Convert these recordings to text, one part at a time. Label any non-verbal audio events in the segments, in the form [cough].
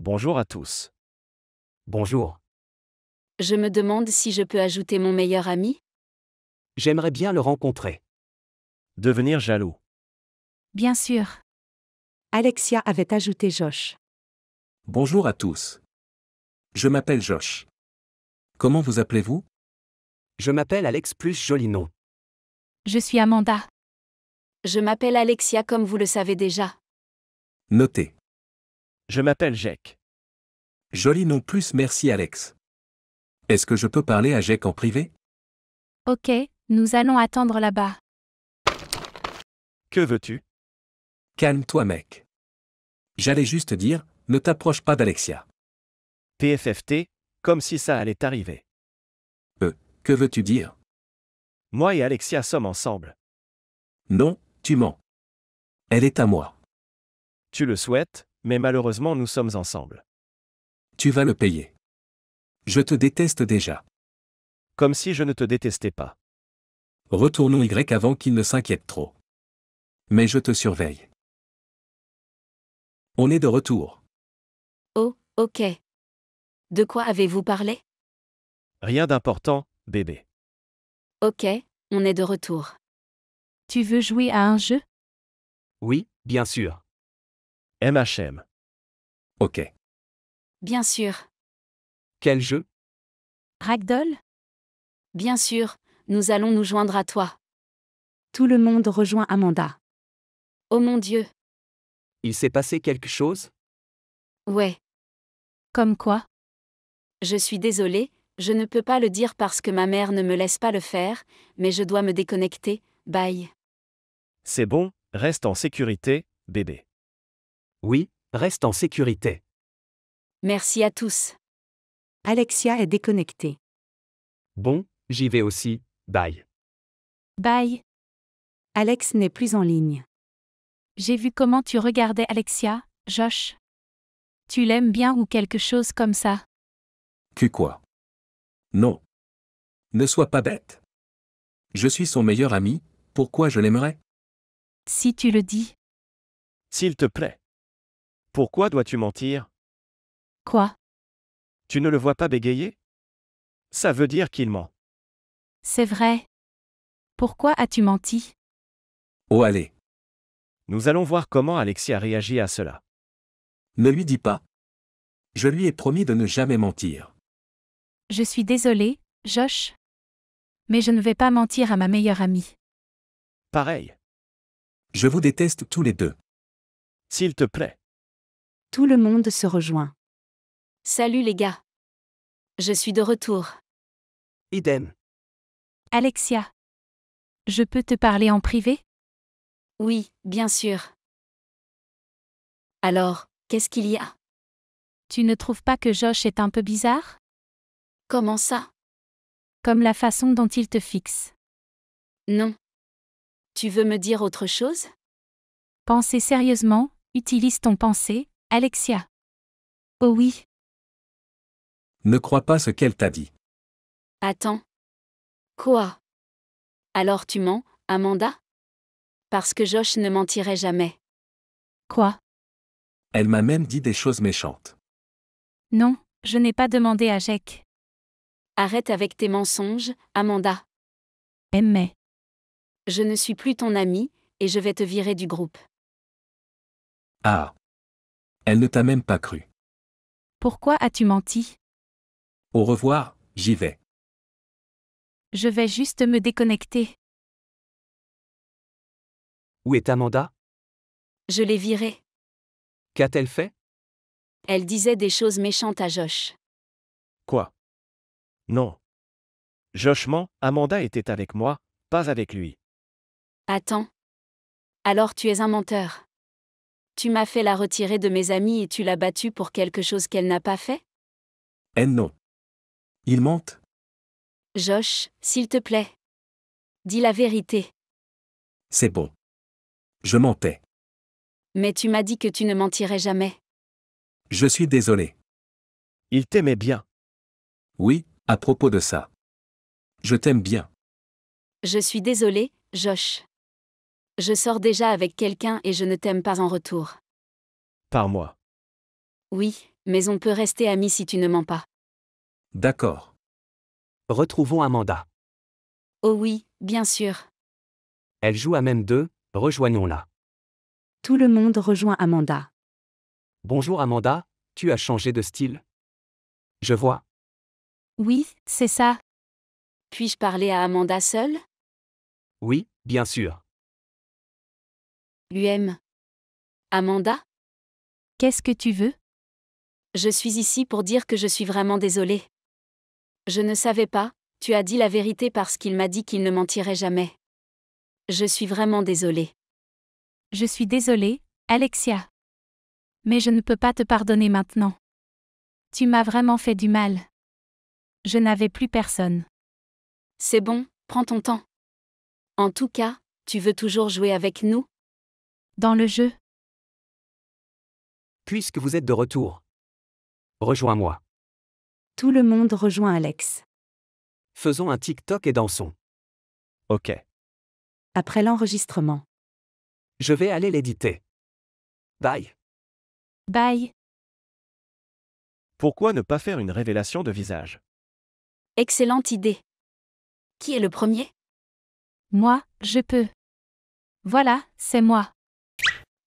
Bonjour à tous. Bonjour. Je me demande si je peux ajouter mon meilleur ami J'aimerais bien le rencontrer. Devenir jaloux. Bien sûr. Alexia avait ajouté Josh. Bonjour à tous. Je m'appelle Josh. Comment vous appelez-vous Je m'appelle Alex plus joli nom. Je suis Amanda. Je m'appelle Alexia comme vous le savez déjà. Notez. Je m'appelle Jack. Joli non plus, merci Alex. Est-ce que je peux parler à Jack en privé Ok, nous allons attendre là-bas. Que veux-tu Calme-toi, mec. J'allais juste dire, ne t'approche pas d'Alexia. PFFT, comme si ça allait t'arriver. Euh, que veux-tu dire Moi et Alexia sommes ensemble. Non, tu mens. Elle est à moi. Tu le souhaites mais malheureusement nous sommes ensemble. Tu vas le payer. Je te déteste déjà. Comme si je ne te détestais pas. Retournons Y avant qu'il ne s'inquiète trop. Mais je te surveille. On est de retour. Oh, ok. De quoi avez-vous parlé Rien d'important, bébé. Ok, on est de retour. Tu veux jouer à un jeu Oui, bien sûr. MHM. Ok. Bien sûr. Quel jeu Ragdoll Bien sûr, nous allons nous joindre à toi. Tout le monde rejoint Amanda. Oh mon Dieu. Il s'est passé quelque chose Ouais. Comme quoi Je suis désolée, je ne peux pas le dire parce que ma mère ne me laisse pas le faire, mais je dois me déconnecter, bye. C'est bon, reste en sécurité, bébé. Oui, reste en sécurité. Merci à tous. Alexia est déconnectée. Bon, j'y vais aussi, bye. Bye. Alex n'est plus en ligne. J'ai vu comment tu regardais Alexia, Josh. Tu l'aimes bien ou quelque chose comme ça Que quoi Non. Ne sois pas bête. Je suis son meilleur ami, pourquoi je l'aimerais Si tu le dis. S'il te plaît. Pourquoi dois-tu mentir Quoi Tu ne le vois pas bégayer Ça veut dire qu'il ment. C'est vrai. Pourquoi as-tu menti Oh allez. Nous allons voir comment Alexis a réagi à cela. Ne lui dis pas. Je lui ai promis de ne jamais mentir. Je suis désolée, Josh. Mais je ne vais pas mentir à ma meilleure amie. Pareil. Je vous déteste tous les deux. S'il te plaît. Tout le monde se rejoint. Salut les gars. Je suis de retour. Idem. Alexia. Je peux te parler en privé Oui, bien sûr. Alors, qu'est-ce qu'il y a Tu ne trouves pas que Josh est un peu bizarre Comment ça Comme la façon dont il te fixe. Non. Tu veux me dire autre chose Pensez sérieusement, utilise ton pensée, Alexia. Oh oui. Ne crois pas ce qu'elle t'a dit. Attends. Quoi Alors tu mens, Amanda Parce que Josh ne mentirait jamais. Quoi Elle m'a même dit des choses méchantes. Non, je n'ai pas demandé à Jack. Arrête avec tes mensonges, Amanda. Mais. Je ne suis plus ton amie, et je vais te virer du groupe. Ah. Elle ne t'a même pas cru. Pourquoi as-tu menti Au revoir, j'y vais. Je vais juste me déconnecter. Où est Amanda Je l'ai virée. Qu'a-t-elle fait Elle disait des choses méchantes à Josh. Quoi Non. Josh Amanda était avec moi, pas avec lui. Attends. Alors tu es un menteur. Tu m'as fait la retirer de mes amis et tu l'as battue pour quelque chose qu'elle n'a pas fait Eh non. Il mente. Josh, s'il te plaît. Dis la vérité. C'est bon. Je mentais. Mais tu m'as dit que tu ne mentirais jamais. Je suis désolé. Il t'aimait bien. Oui, à propos de ça. Je t'aime bien. Je suis désolé, Josh. Je sors déjà avec quelqu'un et je ne t'aime pas en retour. Par moi. Oui, mais on peut rester amis si tu ne mens pas. D'accord. Retrouvons Amanda. Oh oui, bien sûr. Elle joue à même deux, rejoignons-la. Tout le monde rejoint Amanda. Bonjour Amanda, tu as changé de style. Je vois. Oui, c'est ça. Puis-je parler à Amanda seule Oui, bien sûr. « U.M. Amanda Qu'est-ce que tu veux Je suis ici pour dire que je suis vraiment désolée. Je ne savais pas, tu as dit la vérité parce qu'il m'a dit qu'il ne mentirait jamais. Je suis vraiment désolée. Je suis désolée, Alexia. Mais je ne peux pas te pardonner maintenant. Tu m'as vraiment fait du mal. Je n'avais plus personne. C'est bon, prends ton temps. En tout cas, tu veux toujours jouer avec nous, dans le jeu. Puisque vous êtes de retour. Rejoins-moi. Tout le monde rejoint Alex. Faisons un TikTok et dansons. Ok. Après l'enregistrement. Je vais aller l'éditer. Bye. Bye. Pourquoi ne pas faire une révélation de visage Excellente idée. Qui est le premier Moi, je peux. Voilà, c'est moi.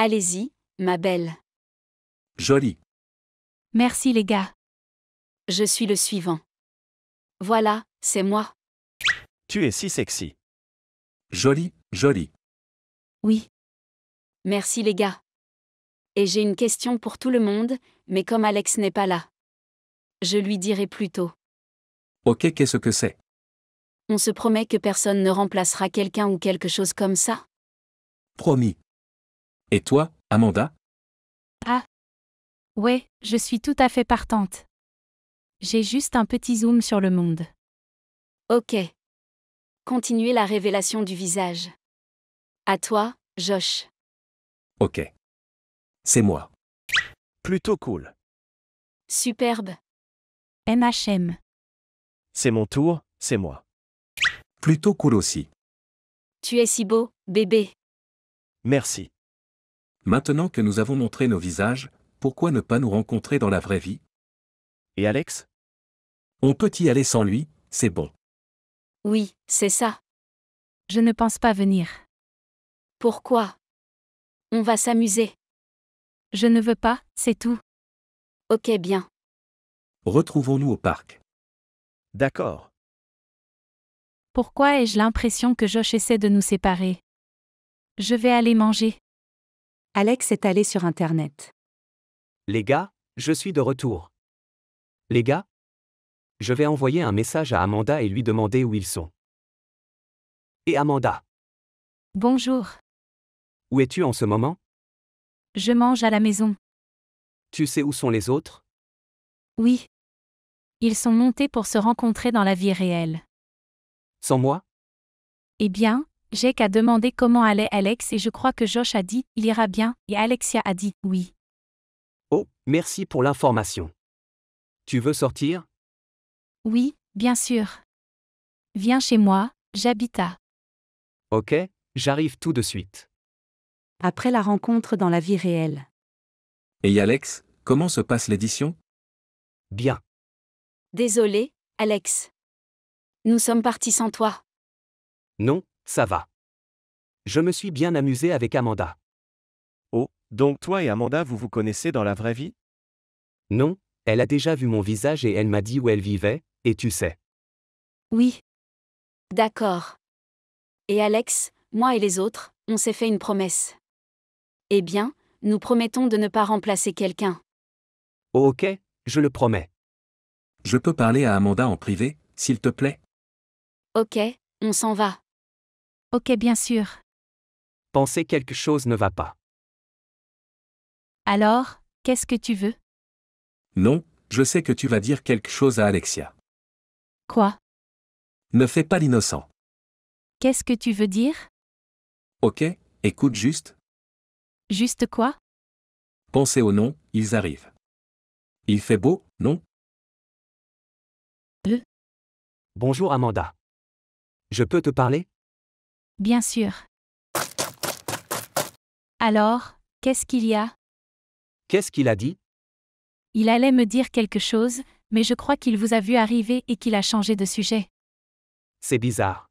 Allez-y, ma belle. Jolie. Merci les gars. Je suis le suivant. Voilà, c'est moi. Tu es si sexy. Jolie, jolie. Oui. Merci les gars. Et j'ai une question pour tout le monde, mais comme Alex n'est pas là. Je lui dirai plus tôt. Ok, qu'est-ce que c'est On se promet que personne ne remplacera quelqu'un ou quelque chose comme ça Promis. Et toi, Amanda Ah Ouais, je suis tout à fait partante. J'ai juste un petit zoom sur le monde. Ok. Continuez la révélation du visage. À toi, Josh. Ok. C'est moi. Plutôt cool. Superbe. MHM. C'est mon tour, c'est moi. Plutôt cool aussi. Tu es si beau, bébé. Merci. Maintenant que nous avons montré nos visages, pourquoi ne pas nous rencontrer dans la vraie vie Et Alex On peut y aller sans lui, c'est bon. Oui, c'est ça. Je ne pense pas venir. Pourquoi On va s'amuser. Je ne veux pas, c'est tout. Ok bien. Retrouvons-nous au parc. D'accord. Pourquoi ai-je l'impression que Josh essaie de nous séparer Je vais aller manger. Alex est allé sur Internet. Les gars, je suis de retour. Les gars Je vais envoyer un message à Amanda et lui demander où ils sont. Et Amanda Bonjour. Où es-tu en ce moment Je mange à la maison. Tu sais où sont les autres Oui. Ils sont montés pour se rencontrer dans la vie réelle. Sans moi Eh bien, Jake a demandé comment allait Alex et je crois que Josh a dit il ira bien et Alexia a dit oui. Oh, merci pour l'information. Tu veux sortir Oui, bien sûr. Viens chez moi, j'habite à. Ok, j'arrive tout de suite. Après la rencontre dans la vie réelle. Et Alex, comment se passe l'édition Bien. Désolé, Alex. Nous sommes partis sans toi. Non, ça va. Je me suis bien amusé avec Amanda. Oh, donc toi et Amanda, vous vous connaissez dans la vraie vie Non, elle a déjà vu mon visage et elle m'a dit où elle vivait, et tu sais. Oui. D'accord. Et Alex, moi et les autres, on s'est fait une promesse. Eh bien, nous promettons de ne pas remplacer quelqu'un. Oh, ok, je le promets. Je peux parler à Amanda en privé, s'il te plaît Ok, on s'en va. Ok, bien sûr. Penser quelque chose ne va pas. Alors, qu'est-ce que tu veux Non, je sais que tu vas dire quelque chose à Alexia. Quoi Ne fais pas l'innocent. Qu'est-ce que tu veux dire Ok, écoute juste. Juste quoi Pensez au nom, ils arrivent. Il fait beau, non euh? Bonjour Amanda. Je peux te parler Bien sûr. Alors, qu'est-ce qu'il y a Qu'est-ce qu'il a dit Il allait me dire quelque chose, mais je crois qu'il vous a vu arriver et qu'il a changé de sujet. C'est bizarre.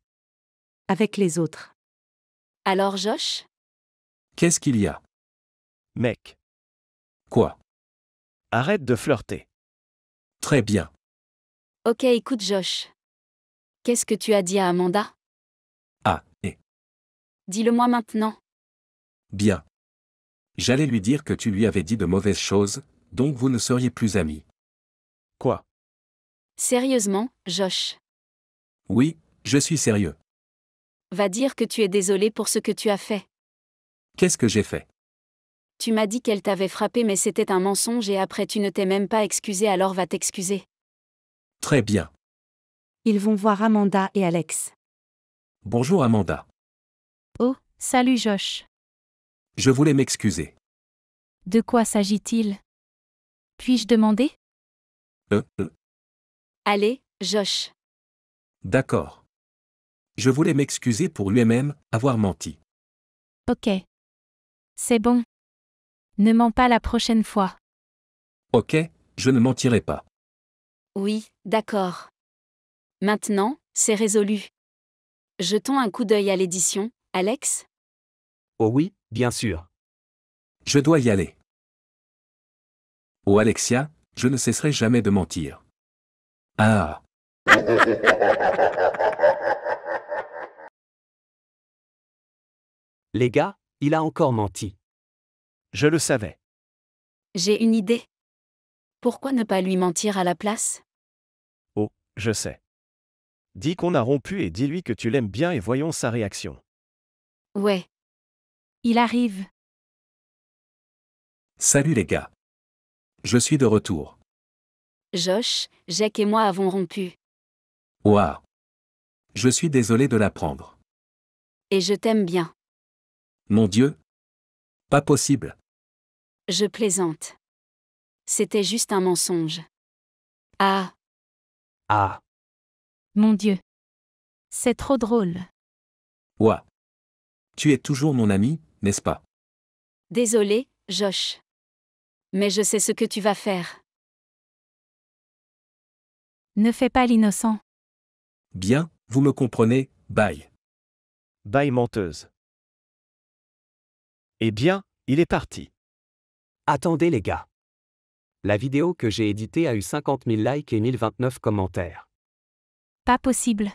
Avec les autres. Alors Josh Qu'est-ce qu'il y a Mec. Quoi Arrête de flirter. Très bien. Ok, écoute Josh. Qu'est-ce que tu as dit à Amanda Ah, Dis-le-moi maintenant. Bien. J'allais lui dire que tu lui avais dit de mauvaises choses, donc vous ne seriez plus amis. Quoi Sérieusement, Josh. Oui, je suis sérieux. Va dire que tu es désolé pour ce que tu as fait. Qu'est-ce que j'ai fait Tu m'as dit qu'elle t'avait frappé mais c'était un mensonge et après tu ne t'es même pas excusé alors va t'excuser. Très bien. Ils vont voir Amanda et Alex. Bonjour Amanda. Salut Josh. Je voulais m'excuser. De quoi s'agit-il Puis-je demander euh, euh, Allez, Josh. D'accord. Je voulais m'excuser pour lui-même, avoir menti. Ok. C'est bon. Ne mens pas la prochaine fois. Ok, je ne mentirai pas. Oui, d'accord. Maintenant, c'est résolu. Jetons un coup d'œil à l'édition, Alex Oh oui, bien sûr. Je dois y aller. Oh Alexia, je ne cesserai jamais de mentir. Ah [laughs] Les gars, il a encore menti. Je le savais. J'ai une idée. Pourquoi ne pas lui mentir à la place Oh, je sais. Dis qu'on a rompu et dis-lui que tu l'aimes bien et voyons sa réaction. Ouais. Il arrive. Salut les gars. Je suis de retour. Josh, Jack et moi avons rompu. Ouah. Je suis désolé de l'apprendre. Et je t'aime bien. Mon Dieu. Pas possible. Je plaisante. C'était juste un mensonge. Ah. Ah. Mon Dieu. C'est trop drôle. Ouah. Tu es toujours mon ami, n'est-ce pas Désolé, Josh. Mais je sais ce que tu vas faire. Ne fais pas l'innocent. Bien, vous me comprenez, bye. Bye menteuse. Eh bien, il est parti. Attendez les gars. La vidéo que j'ai éditée a eu 50 000 likes et 1029 commentaires. Pas possible.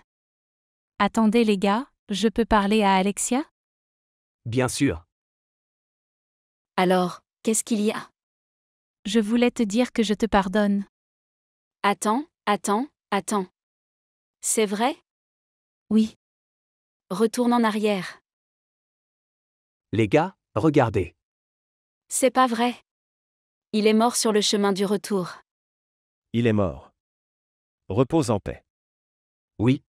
Attendez les gars, je peux parler à Alexia Bien sûr. Alors, qu'est-ce qu'il y a Je voulais te dire que je te pardonne. Attends, attends, attends. C'est vrai Oui. Retourne en arrière. Les gars, regardez. C'est pas vrai. Il est mort sur le chemin du retour. Il est mort. Repose en paix. Oui.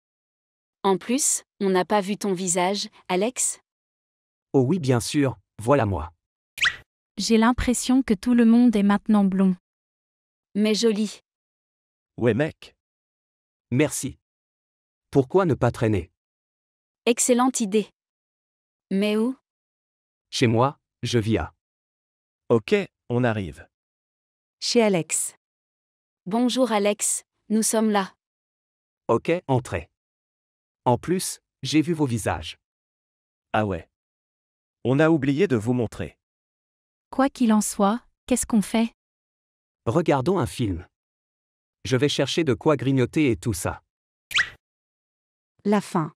En plus, on n'a pas vu ton visage, Alex Oh oui bien sûr, voilà moi. J'ai l'impression que tout le monde est maintenant blond. Mais joli. Ouais mec. Merci. Pourquoi ne pas traîner Excellente idée. Mais où Chez moi, je vis à. Ok, on arrive. Chez Alex. Bonjour Alex, nous sommes là. Ok, entrez. En plus, j'ai vu vos visages. Ah ouais. On a oublié de vous montrer. Quoi qu'il en soit, qu'est-ce qu'on fait Regardons un film. Je vais chercher de quoi grignoter et tout ça. La fin.